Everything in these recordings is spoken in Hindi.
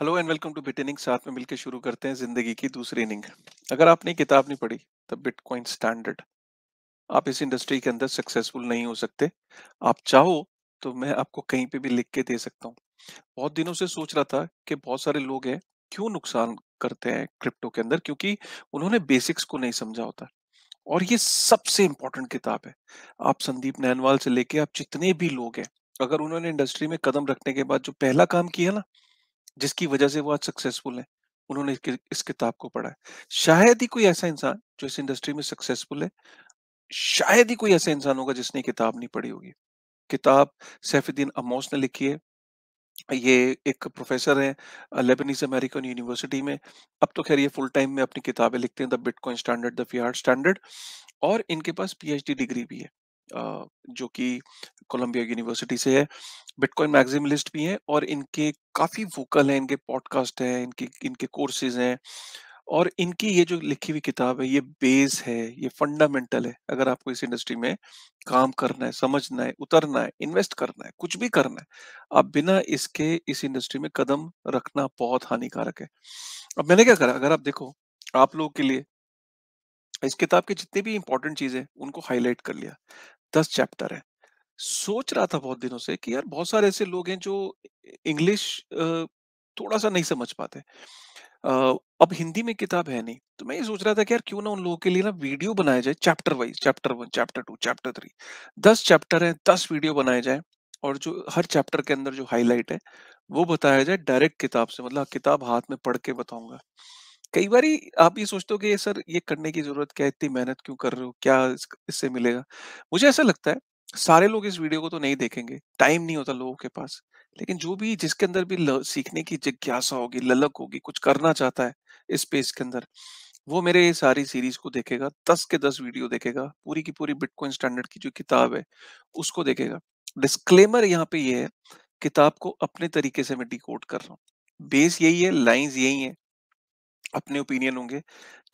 Hello and welcome to bit inning साथ में मिलकर शुरू करते हैं जिंदगी की दूसरी इनिंग अगर आपने किताब नहीं पढ़ी तो बिटकॉइन स्टैंडर्ड आप इस इंडस्ट्री के अंदर सक्सेसफुल नहीं हो सकते आप चाहो तो मैं आपको कहीं पे भी लिख के दे सकता हूँ बहुत दिनों से सोच रहा था कि बहुत सारे लोग हैं क्यों नुकसान करते हैं क्रिप्टो के अंदर क्योंकि उन्होंने बेसिक्स को नहीं समझा होता और ये सबसे इंपॉर्टेंट किताब है आप संदीप नैनवाल से लेके आप जितने भी लोग हैं अगर उन्होंने इंडस्ट्री में कदम रखने के बाद जो पहला काम किया ना जिसकी वजह से वो आज सक्सेसफुल है उन्होंने इस किताब को पढ़ा है शायद ही कोई ऐसा इंसान जो इस इंडस्ट्री में सक्सेसफुल है शायद ही कोई ऐसा इंसान होगा जिसने किताब नहीं पढ़ी होगी किताब सैफुद्दीन अमोस ने लिखी है ये एक प्रोफेसर है लेबनीज अमेरिकन यूनिवर्सिटी में अब तो खैर ये फुल टाइम में अपनी किताबें लिखते हैं the bitcoin standard the fiat standard और इनके पास पीएचडी डिग्री भी है जो कि कोलंबिया यूनिवर्सिटी से है बिटकॉइन मैक्सिमलिस्ट भी हैं और इनके काफ़ी वोकल हैं इनके पॉडकास्ट हैं इनके इनके कोर्सेज हैं और इनकी ये जो लिखी हुई किताब है ये बेस है ये फंडामेंटल है अगर आपको इस इंडस्ट्री में काम करना है समझना है उतरना है इन्वेस्ट करना है कुछ भी करना है आप बिना इसके इस इंडस्ट्री में कदम रखना बहुत हानिकारक है अब मैंने क्या करा अगर आप देखो आप लोगों के लिए इस किताब के जितने भी इंपॉर्टेंट चीजें उनको हाईलाइट कर लिया दस चैप्टर है सोच रहा था बहुत दिनों से कि यार बहुत सारे ऐसे लोग हैं जो इंग्लिश थोड़ा सा नहीं समझ पाते अब हिंदी में किताब है नहीं तो मैं ये सोच रहा था कि यार क्यों ना उन लोगों के लिए ना वीडियो बनाया जाए chapter wise chapter one chapter two chapter three दस चैप्टर है दस वीडियो बनाए जाए और जो हर चैप्टर के अंदर जो हाईलाइट है वो बताया जाए डायरेक्ट किताब से मतलब किताब हाथ में पढ़ के बताऊंगा कई बार आप ये सोचते हो कि सर ये करने की जरूरत क्या है? इतनी मेहनत क्यों कर रहे हो क्या इससे मिलेगा मुझे ऐसा लगता है सारे लोग इस वीडियो को तो नहीं देखेंगे टाइम नहीं होता लोगों के पास लेकिन जो भी जिसके अंदर भी सीखने की जिज्ञासा होगी ललक होगी कुछ करना चाहता है इस स्पेस के अंदर वो मेरे ये सारी सीरीज को देखेगा दस के दस वीडियो देखेगा पूरी की पूरी बिटकॉइन स्टैंडर्ड की जो किताब है उसको देखेगा डिस्क्लेमर यहाँ पे ये है किताब को अपने तरीके से मैं डिकोड कर रहा हूँ बेस यही है लाइंस यही है अपने ओपिनियन होंगे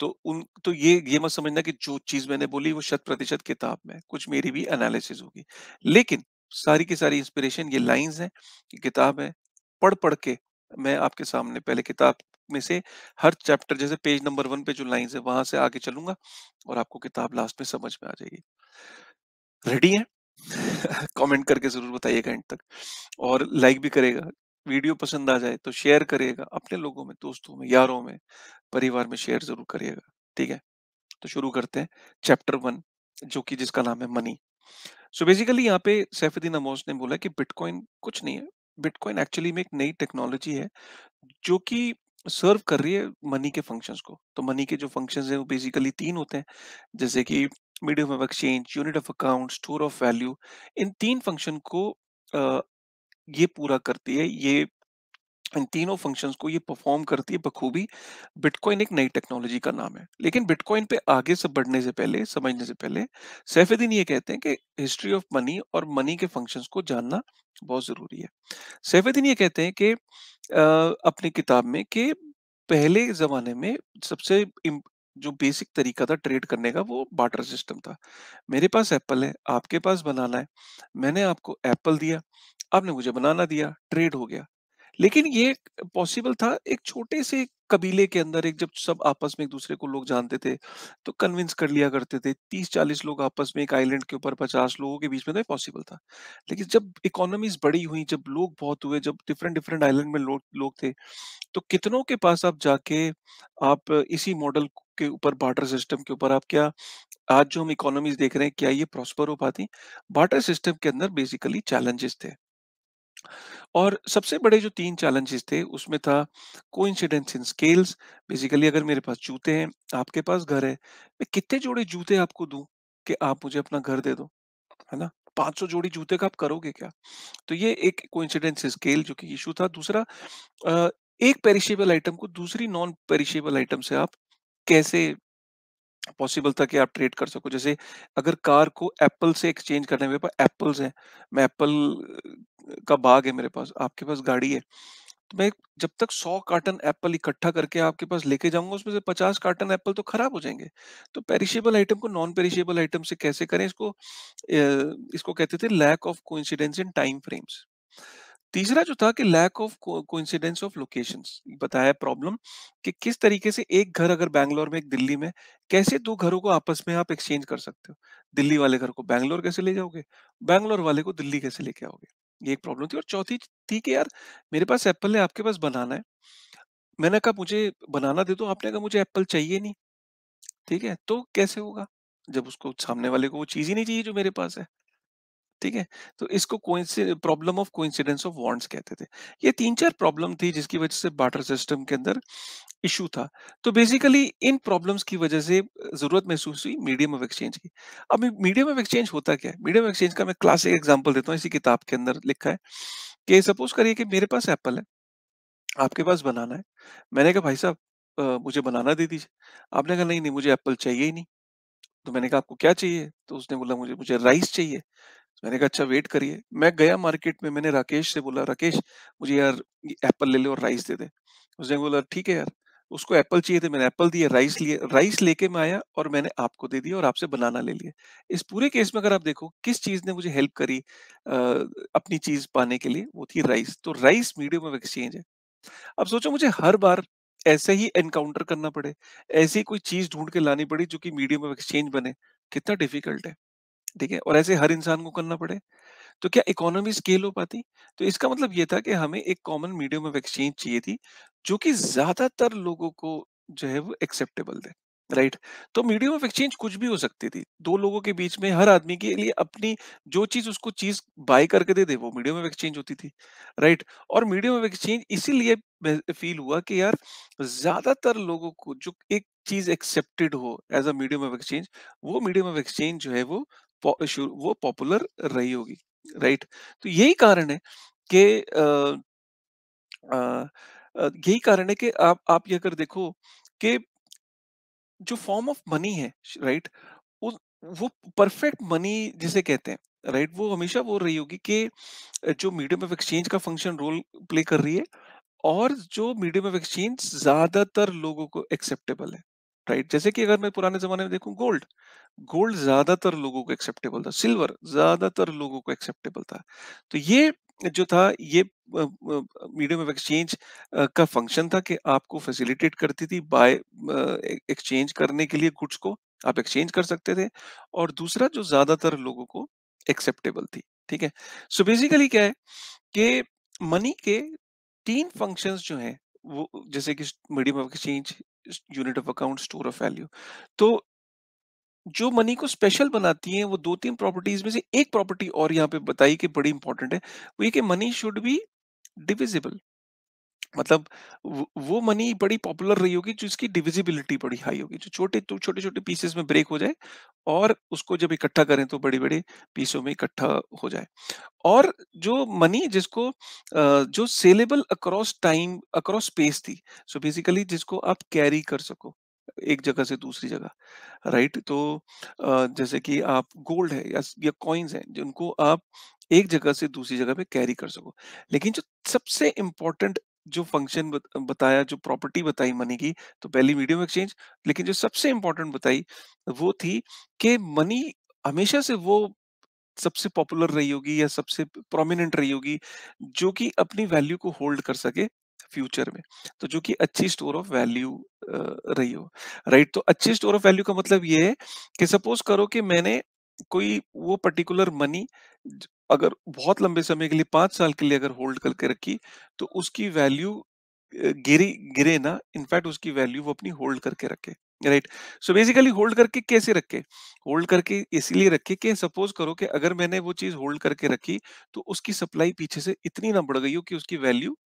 तो उन तो ये ये मत समझना कि जो चीज मैंने बोली वो शत प्रतिशत किताब में कुछ मेरी भी एनालिसिस होगी लेकिन सारी की सारी इंस्पिरेशन ये लाइंस हैं कि किताब है पढ़ पढ़ के मैं आपके सामने पहले किताब में से हर चैप्टर जैसे पेज नंबर वन पे जो लाइंस है वहां से आगे चलूंगा और आपको किताब लास्ट में समझ में आ जाएगी रेडी है कमेंट करके जरूर बताइएगा एंड तक और लाइक भी करेगा वीडियो पसंद आ जाए तो शेयर करिएगा अपने लोगों में दोस्तों में यारों में परिवार में शेयर जरूर करिएगा ठीक है तो शुरू करते हैं चैप्टर वन जो कि जिसका नाम है मनी सो बेसिकली यहाँ पे सैफुद्दीन अमोस ने बोला कि बिटकॉइन कुछ नहीं है बिटकॉइन एक्चुअली में एक नई टेक्नोलॉजी है जो कि सर्व कर रही है मनी के फंक्शंस को तो मनी के जो फंक्शंस हैं वो बेसिकली तीन होते हैं जैसे कि medium of exchange unit of account store of value इन तीन फंक्शन को ये पूरा करती है ये इन तीनों फंक्शंस को ये परफॉर्म करती है बखूबी बिटकॉइन एक नई टेक्नोलॉजी का नाम है लेकिन बिटकॉइन पे आगे से बढ़ने से पहले समझने से पहले सैफुद्दीन ये कहते हैं कि हिस्ट्री ऑफ मनी और मनी के फंक्शंस को जानना बहुत ज़रूरी है सैफुद्दीन ये कहते हैं कि अपनी किताब में कि पहले ज़माने में सबसे जो बेसिक तरीका था ट्रेड करने का वो बाटर सिस्टम था मेरे पास एप्पल है आपके पास बनाना है मैंने आपको एप्पल दिया आपने मुझे बनाना दिया ट्रेड हो गया लेकिन ये पॉसिबल था एक छोटे से कबीले के अंदर एक जब सब आपस में एक दूसरे को लोग जानते थे तो कन्विंस कर लिया करते थे तीस चालीस लोग आपस में एक आइलैंड के ऊपर पचास लोगों के बीच में तो पॉसिबल था लेकिन जब इकोनॉमीज बड़ी हुई जब लोग बहुत हुए जब डिफरेंट डिफरेंट आइलैंड में लोग थे तो कितनों के पास आप जाके आप इसी मॉडल के ऊपर बार्टर सिस्टम के ऊपर आप क्या आज जो हम इकोनॉमीज देख रहे हैं क्या ये प्रॉस्पर हो पाती बार्टर सिस्टम के अंदर बेसिकली चैलेंजेस थे और सबसे बड़े जो तीन चैलेंजेस थे उसमें था को इन स्केल्स बेसिकली अगर मेरे पास जूते हैं आपके पास घर है मैं कितने जोड़े जूते आपको दूं कि आप मुझे अपना घर दे दो है ना 500 जोड़ी जूते का आप करोगे क्या तो ये एक कोइंसिडेंस स्केल जो कि इशू था दूसरा एक पेरिशेबल आइटम को दूसरी नॉन पेरिशेबल आइटम से आप कैसे पॉसिबल था कि आप ट्रेड कर सको जैसे अगर कार को एप्पल से एक्सचेंज करने में पर एप्पल्स हैं मैं एप्पल का बाग है मेरे पास आपके पास गाड़ी है तो मैं जब तक सौ कार्टन एप्पल इकट्ठा करके आपके पास लेके जाऊंगा उसमें से पचास कार्टन एप्पल तो खराब हो जाएंगे तो पेरिशेबल आइटम को नॉन पेरिशेबल आइटम से कैसे करें इसको इसको कहते थे lack of coincidence in time frames तीसरा जो था कि lack of coincidence of location बताया प्रॉब्लम कि किस तरीके से एक घर अगर बैंगलोर में एक दिल्ली में कैसे दो घरों को आपस में आप एक्सचेंज कर सकते हो दिल्ली वाले घर को बैंगलोर कैसे ले जाओगे बैंगलोर वाले को दिल्ली कैसे लेके आओगे ये एक प्रॉब्लम थी और चौथी थी कि यार मेरे पास एप्पल है आपके पास बनाना है मैंने कहा मुझे बनाना दे दो आपने कहा मुझे एप्पल चाहिए नहीं ठीक है तो कैसे होगा जब उसको सामने वाले को वो चीज ही नहीं चाहिए जो मेरे पास है ठीक है तो इसको problem of coincidence of wants कहते थे ये तीन चार प्रॉब्लम थी जिसकी वजह से बाटर सिस्टम के अंदर इशू था तो बेसिकली इन प्रॉब्लम्स की वजह से जरूरत महसूस हुई मीडियम ऑफ एक्सचेंज की अब मीडियम ऑफ एक्सचेंज होता क्या है मीडियम ऑफ एक्सचेंज का मैं क्लासिक एग्जाम्पल देता हूँ इसी किताब के अंदर लिखा है कि सपोज करिए कि मेरे पास एप्पल है आपके पास बनाना है मैंने कहा भाई साहब मुझे बनाना दे दीजिए आपने कहा नहीं नहीं मुझे एप्पल चाहिए ही नहीं तो मैंने कहा आपको क्या चाहिए तो उसने बोला मुझे मुझे राइस चाहिए मैंने कहा अच्छा वेट करिए मैं गया मार्केट में मैंने राकेश से बोला राकेश मुझे यार एप्पल ले ले और राइस दे दे उसने बोला ठीक है यार उसको एप्पल चाहिए थे मैंने एप्पल दिए राइस लिए राइस लेके मैं आया और मैंने आपको दे दिया और आपसे बनाना ले लिया इस पूरे केस में अगर आप देखो किस चीज ने मुझे हेल्प करी आ, अपनी चीज पाने के लिए वो थी राइस तो राइस मीडियम ऑफ एक्सचेंज है अब सोचो मुझे हर बार ऐसे ही एनकाउंटर करना पड़े ऐसी कोई चीज ढूंढ के लानी पड़ी जो कि मीडियम ऑफ एक्सचेंज बने कितना डिफिकल्ट है ठीक है और ऐसे हर इंसान को करना पड़े तो क्या इकोनॉमी स्केल हो पाती तो इसका मतलब ये था कि हमें एक कॉमन मीडियम ऑफ एक्सचेंज चाहिए थी जो कि ज्यादातर लोगों को जो है वो एक्सेप्टेबल दे राइट right. तो मीडियम ऑफ एक्सचेंज कुछ भी हो सकती थी दो लोगों के बीच में हर आदमी के लिए अपनी जो चीज उसको चीज बाय करके दे दे वो मीडियम ऑफ एक्सचेंज होती थी राइट right. और मीडियम ऑफ एक्सचेंज इसीलिए फील हुआ कि यार ज्यादातर लोगों को जो एक चीज एक्सेप्टेड हो as a medium of exchange वो मीडियम ऑफ एक्सचेंज जो है वो वो पॉपुलर रही होगी राइट तो यही कारण है कि यही कारण है कि आप आप ये अगर देखो कि जो फॉर्म ऑफ मनी है राइट वो वो परफेक्ट मनी जिसे कहते हैं राइट वो हमेशा वो रही होगी कि जो मीडियम ऑफ एक्सचेंज का फंक्शन रोल प्ले कर रही है और जो मीडियम ऑफ एक्सचेंज ज्यादातर लोगों को एक्सेप्टेबल है राइट जैसे कि अगर मैं पुराने जमाने में देखूं गोल्ड गोल्ड ज्यादातर लोगों को एक्सेप्टेबल था सिल्वर ज्यादातर लोगों को एक्सेप्टेबल था तो ये जो था ये मीडियम ऑफ एक्सचेंज का फंक्शन था कि आपको फैसिलिटेट करती थी बाय एक्सचेंज करने के लिए गुड्स को आप एक्सचेंज कर सकते थे और दूसरा जो ज्यादातर लोगों को एक्सेप्टेबल थी ठीक है सो so बेसिकली क्या है कि मनी के तीन फंक्शंस जो हैं वो जैसे कि medium of exchange unit of account store of value तो जो मनी को स्पेशल बनाती है वो दो तीन प्रॉपर्टीज में से एक प्रॉपर्टी और यहाँ पे बताई कि बड़ी इंपॉर्टेंट है वो ये कि मनी शुड बी डिविजिबल मतलब वो, मनी बड़ी पॉपुलर रही होगी जिसकी डिविजिबिलिटी बड़ी हाई होगी जो छोटे तो छोटे छोटे पीसेस में ब्रेक हो जाए और उसको जब इकट्ठा करें तो बड़े बड़े पीसों में इकट्ठा हो जाए और जो मनी जिसको जो saleable across time across space थी सो so बेसिकली जिसको आप कैरी कर सको एक जगह से दूसरी जगह राइट तो जैसे कि आप गोल्ड है या, या कॉइन्स हैं जिनको आप एक जगह से दूसरी जगह पे कैरी कर सको लेकिन जो सबसे इम्पोर्टेंट जो फंक्शन बत, बताया जो प्रॉपर्टी बताई मनी की तो पहली मीडियम एक्सचेंज लेकिन जो सबसे इंपॉर्टेंट बताई वो थी कि मनी हमेशा से वो सबसे पॉपुलर रही होगी या सबसे प्रोमिनेंट रही होगी जो कि अपनी वैल्यू को होल्ड कर सके फ्यूचर में तो जो कि अच्छी स्टोर ऑफ वैल्यू रही हो राइट right? तो अच्छी स्टोर ऑफ वैल्यू का मतलब ये है कि सपोज करो कि मैंने कोई वो पर्टिकुलर मनी अगर बहुत लंबे समय के लिए पांच साल के लिए अगर होल्ड करके रखी तो उसकी वैल्यू गिरी गिरे ना इनफैक्ट उसकी वैल्यू वो अपनी होल्ड करके रखे राइट सो बेसिकली होल्ड करके कैसे रखे होल्ड करके इसलिए रखे कि सपोज करो कि अगर मैंने वो चीज होल्ड करके रखी तो उसकी सप्लाई पीछे से इतनी ना बढ़ गई हो कि उसकी वैल्यू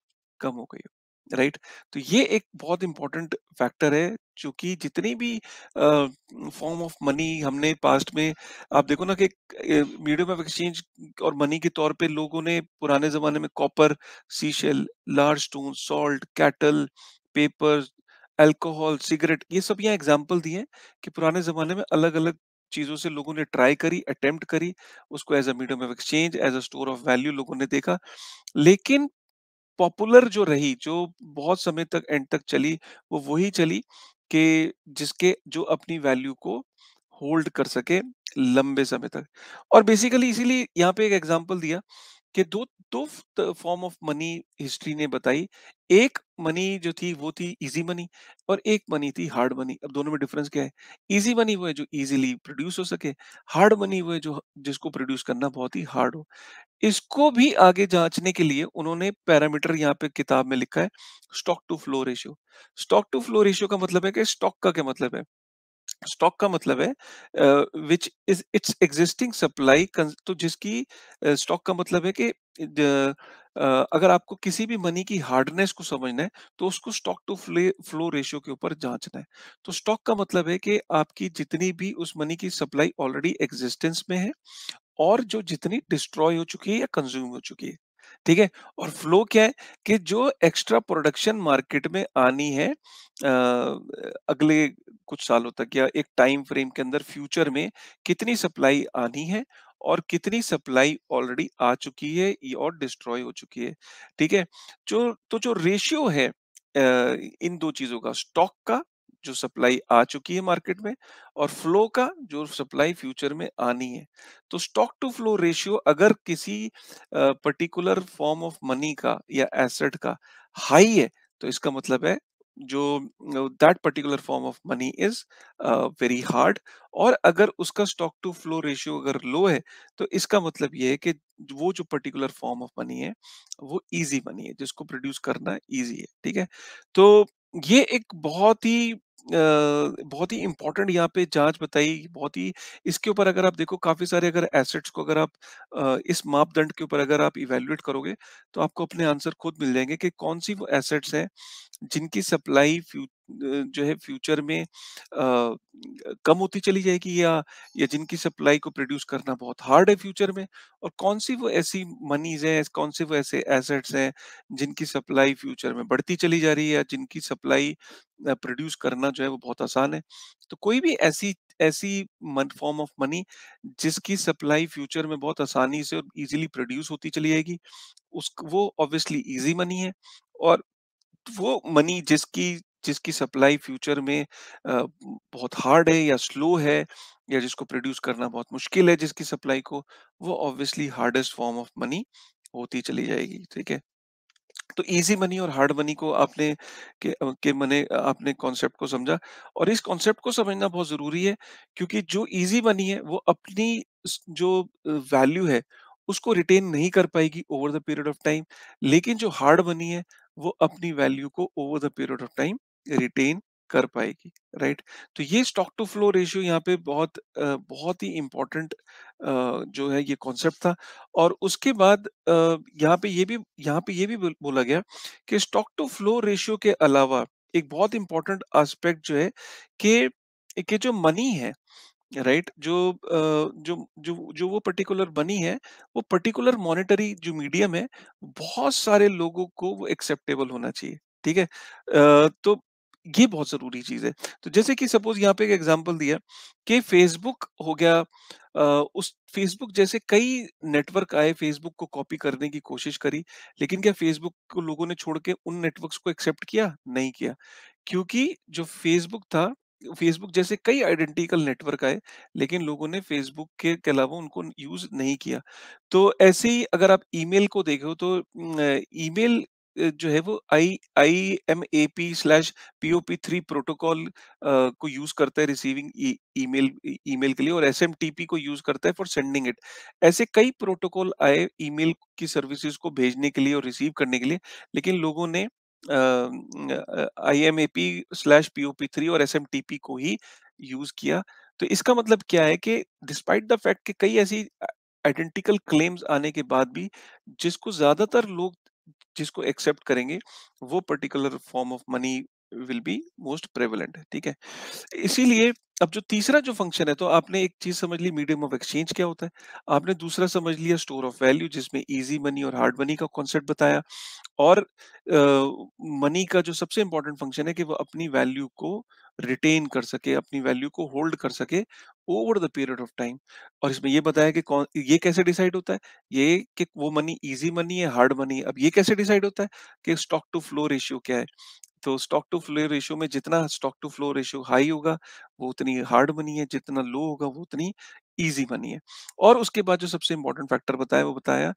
कम हो गई हो राइट तो ये एक बहुत इंपॉर्टेंट फैक्टर है क्योंकि जितनी भी फॉर्म ऑफ मनी हमने पास्ट में आप देखो ना कि मीडियम ऑफ एक्सचेंज और मनी के तौर पे लोगों ने पुराने जमाने में copper seashell large stone salt cattle paper alcohol cigarette ये सब यहाँ एग्जांपल दिए हैं कि पुराने जमाने में अलग अलग चीज़ों से लोगों ने ट्राई करी अटेम्प्ट करी उसको as a medium of exchange as a store of value लोगों ने देखा लेकिन पॉपुलर जो रही जो बहुत समय तक एंड तक चली वो वही चली कि जिसके जो अपनी वैल्यू को होल्ड कर सके लंबे समय तक और बेसिकली इसीलिए यहाँ पे एक एग्जांपल दिया कि दो दो फॉर्म ऑफ मनी हिस्ट्री ने बताई एक मनी जो थी वो थी इजी मनी और एक मनी थी हार्ड मनी अब दोनों में डिफरेंस क्या है इजी मनी वो है जो इजीली प्रोड्यूस हो सके हार्ड मनी वो है जो जिसको प्रोड्यूस करना बहुत ही हार्ड हो इसको भी आगे जांचने के लिए उन्होंने पैरामीटर यहाँ पे किताब में लिखा है stock to flow ratio stock to flow ratio का मतलब है कि स्टॉक का क्या मतलब है स्टॉक का मतलब है which is its existing supply तो जिसकी स्टॉक uh, का मतलब है कि uh, Uh, अगर आपको किसी भी मनी की हार्डनेस को समझना है तो उसको स्टॉक टू फ्लो रेशियो के ऊपर जांचना है तो स्टॉक का मतलब है कि आपकी जितनी भी उस मनी की सप्लाई ऑलरेडी एग्जिस्टेंस में है और जो जितनी डिस्ट्रॉय हो चुकी है या कंज्यूम हो चुकी है ठीक है और फ्लो क्या है कि जो एक्स्ट्रा प्रोडक्शन मार्केट में आनी है आ, अगले कुछ सालों तक या एक टाइम फ्रेम के अंदर फ्यूचर में कितनी सप्लाई आनी है और कितनी सप्लाई ऑलरेडी आ चुकी है और डिस्ट्रॉय हो चुकी है ठीक है जो तो जो रेशियो है इन दो चीजों का स्टॉक का जो सप्लाई आ चुकी है मार्केट में और फ्लो का जो सप्लाई फ्यूचर में आनी है तो स्टॉक टू फ्लो रेशियो अगर किसी पर्टिकुलर फॉर्म ऑफ मनी का या एसेट का हाई है तो इसका मतलब है जो that particular form of money is very hard और अगर उसका स्टॉक टू फ्लो रेशियो अगर लो है तो इसका मतलब ये है कि वो जो पर्टिकुलर फॉर्म ऑफ मनी है वो इजी मनी है जिसको प्रोड्यूस करना इजी है ठीक है तो ये एक बहुत ही बहुत ही इंपॉर्टेंट यहाँ पे जांच बताई बहुत ही इसके ऊपर अगर आप देखो काफी सारे अगर एसेट्स को अगर आप इस मापदंड के ऊपर अगर आप इवेल्युएट करोगे तो आपको अपने आंसर खुद मिल जाएंगे कि कौन सी वो एसेट्स हैं जिनकी सप्लाई फ्यू जो है फ्यूचर में आ, कम होती चली जाएगी या या जिनकी सप्लाई को प्रोड्यूस करना बहुत हार्ड है फ्यूचर में और कौन सी वो ऐसी मनीज हैं कौन से वो ऐसे एसेट्स हैं जिनकी सप्लाई फ्यूचर में बढ़ती चली जा रही है या जिनकी सप्लाई प्रोड्यूस करना जो है वो बहुत आसान है तो कोई भी ऐसी ऐसी फॉर्म ऑफ मनी जिसकी सप्लाई फ्यूचर में बहुत आसानी से और इजीली प्रोड्यूस होती चली जाएगी उस वो ऑब्वियसली इजी मनी है और वो मनी जिसकी जिसकी सप्लाई फ्यूचर में बहुत हार्ड है या स्लो है या जिसको प्रोड्यूस करना बहुत मुश्किल है जिसकी सप्लाई को वो obviously hardest form of money होती चली जाएगी ठीक है तो इजी मनी और हार्ड मनी को आपने के, के मने आपने कॉन्सेप्ट को समझा और इस कॉन्सेप्ट को समझना बहुत जरूरी है क्योंकि जो इजी मनी है वो अपनी जो वैल्यू है उसको रिटेन नहीं कर पाएगी over the period of time लेकिन जो हार्ड मनी है वो अपनी वैल्यू को over the period of time retain कर पाएगी राइट तो ये स्टॉक टू फ्लो रेशियो यहाँ पे बहुत बहुत ही इम्पोर्टेंट जो है ये कॉन्सेप्ट था और उसके बाद यहाँ पे ये भी यहाँ पे ये भी बोला गया कि स्टॉक टू फ्लो रेशियो के अलावा एक बहुत इंपॉर्टेंट एस्पेक्ट जो है कि कि जो मनी है राइट right? जो जो जो जो वो पर्टिकुलर बनी है वो पर्टिकुलर मॉनेटरी जो मीडियम है बहुत सारे लोगों को वो एक्सेप्टेबल होना चाहिए ठीक है तो ये बहुत जरूरी चीज है तो जैसे कि सपोज यहाँ पे एक एग्जांपल दिया कि फेसबुक हो गया उस फेसबुक जैसे कई नेटवर्क आए फेसबुक को कॉपी करने की कोशिश करी लेकिन क्या फेसबुक को लोगों ने छोड़ के उन नेटवर्क्स को एक्सेप्ट किया नहीं किया क्योंकि जो फेसबुक था फेसबुक जैसे कई आइडेंटिकल नेटवर्क आए लेकिन लोगों ने फेसबुक के, के अलावा उनको यूज नहीं किया तो ऐसे ही अगर आप ईमेल को देखो तो ईमेल जो है वो I I M A P slash POP three protocol को यूज करता है रिसीविंग ईमेल ईमेल के लिए और एस को यूज करता है फॉर सेंडिंग इट ऐसे कई प्रोटोकॉल आए ईमेल की सर्विसेज को भेजने के लिए और रिसीव करने के लिए लेकिन लोगों ने I M A P slash POP three और एस एम टी पी को ही यूज किया तो इसका मतलब क्या है कि डिस्पाइट द फैक्ट कि कई ऐसी आइडेंटिकल क्लेम्स आने के बाद भी जिसको ज्यादातर लोग जिसको एक्सेप्ट करेंगे वो particular form of money will be most prevalent ठीक है इसीलिए अब जो तीसरा जो फंक्शन है तो आपने एक चीज समझ ली मीडियम ऑफ एक्सचेंज क्या होता है आपने दूसरा समझ लिया स्टोर ऑफ वैल्यू जिसमें इजी मनी और हार्ड मनी का कॉन्सेप्ट बताया और मनी uh, का जो सबसे इंपॉर्टेंट फंक्शन है कि वो अपनी वैल्यू को रिटेन कर सके अपनी वैल्यू को होल्ड कर सके over the period of time और इसमें ये बताया कि कौन ये कैसे डिसाइड होता है ये कि वो मनी इजी मनी है हार्ड मनी है अब ये कैसे डिसाइड होता है कि स्टॉक टू फ्लो रेशियो क्या है तो स्टॉक टू फ्लो रेशियो में जितना stock to flow ratio high होगा वो उतनी हार्ड मनी है जितना लो होगा वो उतनी ईजी मनी है और उसके बाद जो सबसे इंपॉर्टेंट फैक्टर बताया वो बताया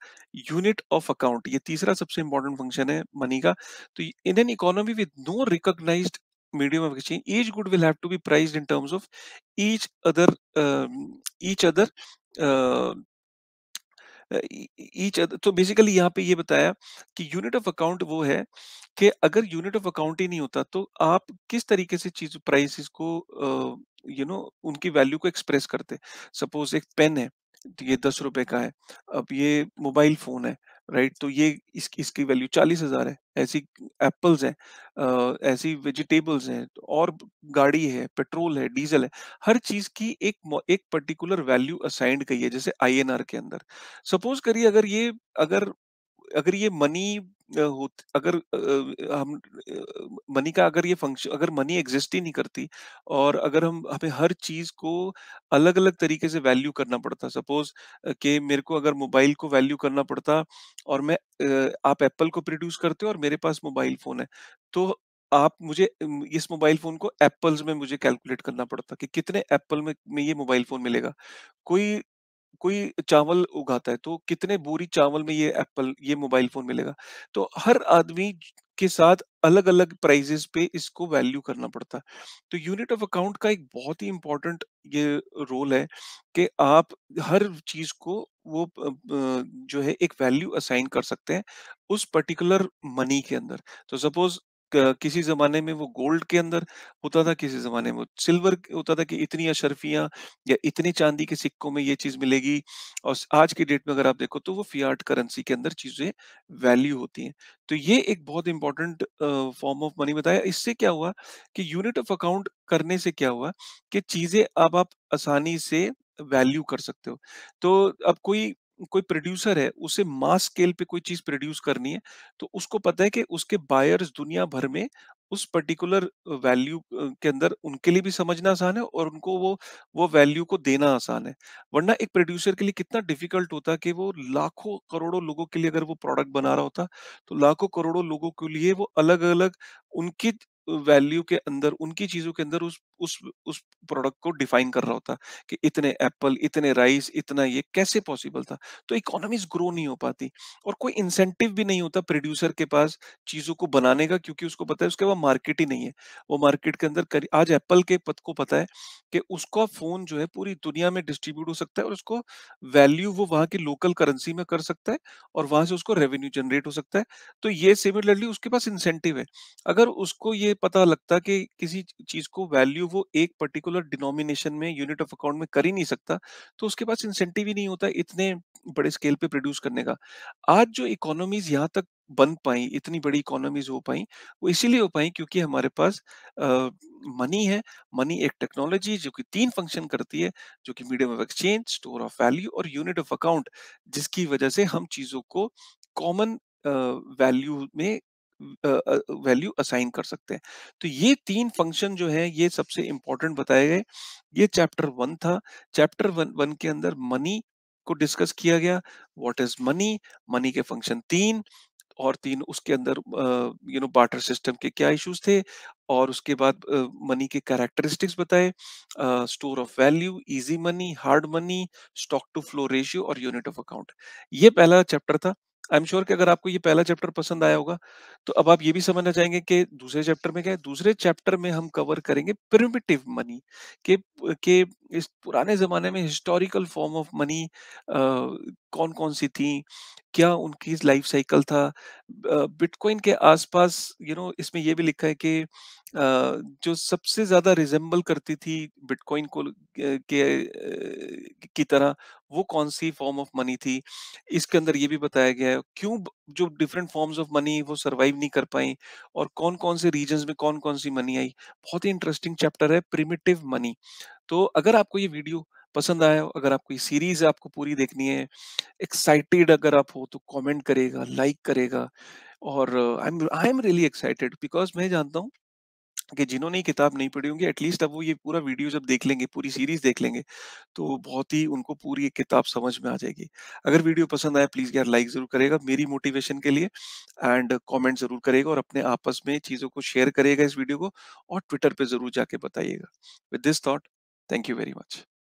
यूनिट ऑफ अकाउंट ये तीसरा सबसे इंपॉर्टेंट फंक्शन है मनी का तो in an economy with no recognised medium of exchange each good will have to be priced in terms of each other um, each other uh, each uh, e, e, तो बेसिकली यहाँ पे ये बताया कि यूनिट ऑफ अकाउंट वो है कि अगर यूनिट ऑफ अकाउंट ही नहीं होता तो आप किस तरीके से चीज प्राइसेस को you uh, know you know, उनकी वैल्यू को एक्सप्रेस करते सपोज एक पेन है तो ये दस रुपए का है अब ये मोबाइल फोन है राइट तो ये इस, इसकी वैल्यू चालीस हजार है ऐसी एप्पल्स हैं ऐसी वेजिटेबल्स हैं तो और गाड़ी है पेट्रोल है डीजल है हर चीज की एक एक पर्टिकुलर वैल्यू असाइंड की है जैसे आईएनआर के अंदर सपोज करिए अगर ये अगर अगर ये मनी अगर हम मनी का अगर ये फंक्शन अगर मनी एग्जिस्ट ही नहीं करती और अगर हम हमें हर चीज को अलग अलग तरीके से वैल्यू करना पड़ता सपोज कि मेरे को अगर मोबाइल को वैल्यू करना पड़ता और मैं आप एप्पल को प्रोड्यूस करते हो और मेरे पास मोबाइल फोन है तो आप मुझे इस मोबाइल फोन को एप्पल्स में मुझे कैलकुलेट करना पड़ता कि कितने एप्पल में, में ये मोबाइल फोन मिलेगा कोई कोई चावल उगाता है तो कितने बोरी चावल में ये एप्पल ये मोबाइल फोन मिलेगा तो हर आदमी के साथ अलग अलग प्राइजेस पे इसको वैल्यू करना पड़ता है तो यूनिट ऑफ अकाउंट का एक बहुत ही इम्पोर्टेंट ये रोल है कि आप हर चीज को वो जो है एक वैल्यू असाइन कर सकते हैं उस पर्टिकुलर मनी के अंदर तो सपोज किसी जमाने में वो गोल्ड के अंदर होता था किसी जमाने में सिल्वर होता था कि इतनी अशरफियां या इतने चांदी के सिक्कों में ये चीज मिलेगी और आज की डेट में अगर आप देखो तो वो फियाट करेंसी के अंदर चीजें वैल्यू होती हैं तो ये एक बहुत इंपॉर्टेंट फॉर्म ऑफ मनी बताया इससे क्या हुआ कि यूनिट ऑफ अकाउंट करने से क्या हुआ कि चीजें अब आप आसानी से वैल्यू कर सकते हो तो अब कोई कोई प्रोड्यूसर है उसे मास स्केल पे कोई चीज प्रोड्यूस करनी है तो उसको पता है कि उसके बायर्स दुनिया भर में उस पर्टिकुलर वैल्यू के अंदर उनके लिए भी समझना आसान है और उनको वो वो वैल्यू को देना आसान है वरना एक प्रोड्यूसर के लिए कितना डिफिकल्ट होता कि वो लाखों करोड़ों लोगों के लिए अगर वो प्रोडक्ट बना रहा होता तो लाखों करोड़ों लोगों के लिए वो अलग अलग उनकी वैल्यू के अंदर उनकी चीजों के अंदर उस उस उस प्रोडक्ट को डिफाइन कर रहा होता कि इतने एप्पल इतने राइस इतना ये कैसे पॉसिबल था तो इकोनॉमीज ग्रो नहीं हो पाती और कोई इंसेंटिव भी नहीं होता प्रोड्यूसर के पास चीजों को बनाने का क्योंकि उसको पता है उसके बाद मार्केट ही नहीं है वो मार्केट के अंदर कर... आज एप्पल के पद को पता है कि उसका फोन जो है पूरी दुनिया में डिस्ट्रीब्यूट हो सकता है और उसको वैल्यू वो वहां की लोकल करेंसी में कर सकता है और वहां से उसको रेवेन्यू जनरेट हो सकता है तो ये सिमिलरली उसके पास इंसेंटिव है अगर उसको ये पता लगता कि किसी चीज को वैल्यू वो एक पर्टिकुलर डिनोमिनेशन में यूनिट ऑफ अकाउंट में कर ही नहीं सकता तो उसके पास इंसेंटिव ही नहीं होता इतने बड़े स्केल पे प्रोड्यूस करने का आज जो इकोनॉमीज यहाँ तक बन पाई इतनी बड़ी इकोनॉमीज हो पाई वो इसीलिए हो पाई क्योंकि हमारे पास मनी है मनी एक टेक्नोलॉजी जो कि तीन फंक्शन करती है जो कि medium of exchange store of value और यूनिट ऑफ अकाउंट जिसकी वजह से हम चीजों को कॉमन वैल्यू में वैल्यू असाइन कर सकते हैं तो ये तीन फंक्शन जो है ये सबसे इम्पोर्टेंट बताए गए ये चैप्टर वन था चैप्टर वन वन के अंदर मनी को डिस्कस किया गया व्हाट इज मनी मनी के फंक्शन तीन और तीन उसके अंदर यू नो बार्टर सिस्टम के क्या इश्यूज थे और उसके बाद मनी uh, के कैरेक्टरिस्टिक्स बताए store of value easy money hard money stock to flow ratio और यूनिट ऑफ अकाउंट ये पहला चैप्टर था आई एम श्योर कि अगर आपको ये पहला चैप्टर पसंद आया होगा तो अब आप ये भी समझना चाहेंगे कि दूसरे चैप्टर में क्या है दूसरे चैप्टर में हम कवर करेंगे प्रिमिटिव मनी के के इस पुराने जमाने में हिस्टोरिकल फॉर्म ऑफ मनी कौन कौन सी थी क्या उनकी लाइफ साइकिल था बिटकॉइन के आसपास यू you नो know, इसमें यह भी लिखा है कि जो सबसे ज्यादा रिजेंबल करती थी बिटकॉइन को के की तरह वो कौन सी फॉर्म ऑफ मनी थी इसके अंदर ये भी बताया गया है क्यों जो डिफरेंट फॉर्म्स ऑफ मनी वो सरवाइव नहीं कर पाई और कौन कौन से रीजन में कौन कौन सी मनी आई बहुत ही इंटरेस्टिंग चैप्टर है प्रिमिटिव मनी तो अगर आपको ये वीडियो पसंद आया हो अगर आपको ये सीरीज आपको पूरी देखनी है एक्साइटेड अगर आप हो तो कमेंट करेगा लाइक करेगा और I am I am really excited because मैं जानता हूँ कि जिन्होंने किताब नहीं पढ़ी होंगी एटलीस्ट अब वो ये पूरा वीडियो जब देख लेंगे पूरी सीरीज देख लेंगे तो बहुत ही उनको पूरी एक किताब समझ में आ जाएगी अगर वीडियो पसंद आया प्लीज यार लाइक जरूर करेगा मेरी मोटिवेशन के लिए एंड कमेंट जरूर करेगा और अपने आपस में चीजों को शेयर करेगा इस वीडियो को और ट्विटर पर जरूर जाके बताइएगा with this thought thank you very much